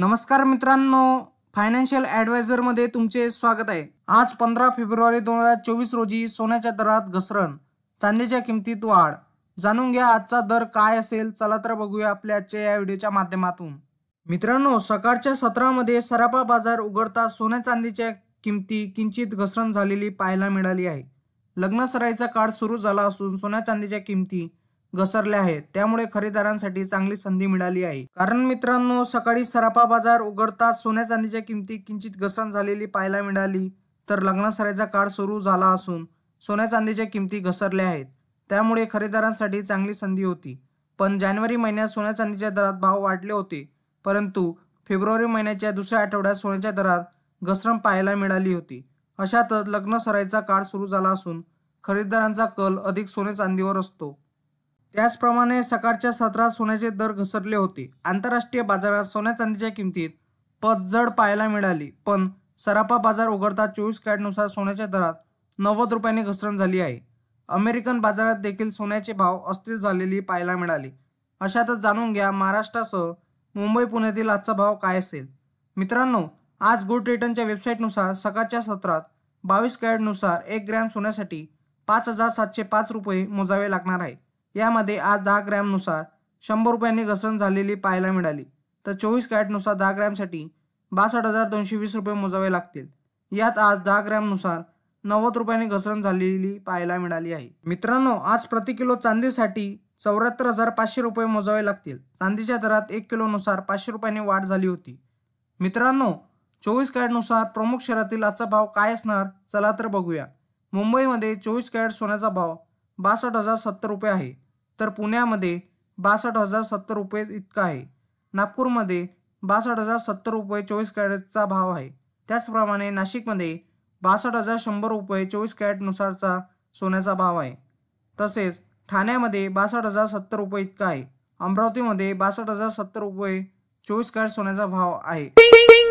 नमस्कार मित्रांनो फायनान्शियल मध्ये तुमचे स्वागत आहे आज पंधरा फेब्रुवारी दोन हजार चोवीस रोजी सोन्याच्या दरात घसरण चांदीच्या किमतीत वाढ जाणून घ्या आजचा दर काय असेल चला तर बघूया आपल्या आजच्या या व्हिडिओच्या माध्यमातून मित्रांनो सकाळच्या सत्रामध्ये सरापा बाजार उघडता सोन्या चांदीच्या किमती किंचित घसरण झालेली पाहायला मिळाली आहे लग्न सराईचा काळ सुरू झाला असून सोन्या चांदीच्या किमती घसरल्या आहेत त्यामुळे खरेदारांसाठी चांगली संधी मिळाली आहे कारण मित्रांनो सकाळी सराफा बाजार उघडताच सोन्या चांदीच्या किमती किंचित घसरण झालेली पाहायला मिळाली तर लग्नासरायचा काळ सुरू झाला असून सोन्या चांदीच्या किमती घसरल्या आहेत त्यामुळे खरेदारांसाठी चांगली संधी होती पण जानेवारी महिन्यात सोन्या चांदीच्या दरात भाव वाढले होते परंतु फेब्रुवारी महिन्याच्या दुसऱ्या आठवड्यात सोन्याच्या दरात घसरण पाहायला मिळाली होती अशातच सरायचा काळ सुरू झाला असून खरेदीदारांचा कल अधिक सोने चांदीवर असतो त्याचप्रमाणे सकाळच्या सत्रात सोन्याचे दर घसरले होते आंतरराष्ट्रीय बाजारात सोन्या चांदीच्या किमतीत पतझड पाहायला मिळाली पण सरापा बाजार उघडता चोवीस कॅटनुसार सोन्याच्या दरात नव्वद रुपयांनी घसरण झाली आहे अमेरिकन बाजारात देखील सोन्याचे भाव अस्थिर झालेली पाहायला मिळाले अशातच जाणून घ्या महाराष्ट्रासह मुंबई पुण्यातील आजचा भाव काय असेल मित्रांनो आज गुड रिटर्नच्या वेबसाईटनुसार सकाळच्या सत्रात बावीस कॅरेटनुसार एक ग्रॅम सोन्यासाठी पाच हजार सातशे पाच रुपये मोजावे लागणार आहे यामध्ये आज दहा ग्रॅमनुसार शंभर रुपयांनी घसरण झालेली पाहायला मिळाली तर चोवीस कॅटनुसार दहा ग्रॅमसाठी बासष्ट हजार दोनशे वीस रुपये मोजावे लागतील यात आज दहा ग्रॅमनुसार नव्वद रुपयांनी घसरण झालेली पाहायला मिळाली आहे मित्रांनो आज प्रति किलो चांदीसाठी चौऱ्याहत्तर हजार पाचशे रुपये मोजावे लागतील चांदीच्या दरात एक किलोनुसार पाचशे रुपयांनी वाढ झाली होती मित्रांनो चोवीस कॅरेटनुसार प्रमुख शहरातील आजचा भाव काय असणार चला तर बघूया मुंबईमध्ये चोवीस कॅरेट सोन्याचा भाव बासष्ट हजार सत्तर रुपये आहे तर पुण्यामध्ये बासष्ट हजार सत्तर रुपये इतका आहे नागपूरमध्ये बासष्ट हजार सत्तर रुपये चोवीस कॅरेटचा भाव आहे त्याचप्रमाणे नाशिकमध्ये बासष्ट हजार शंभर रुपये चोवीस कॅरेटनुसारचा सोन्याचा भाव आहे तसेच ठाण्यामध्ये बासष्ट हजार सत्तर रुपये इतका आहे अमरावतीमध्ये बासष्ट हजार सत्तर रुपये चोवीस कॅरेट सोन्याचा भाव आहे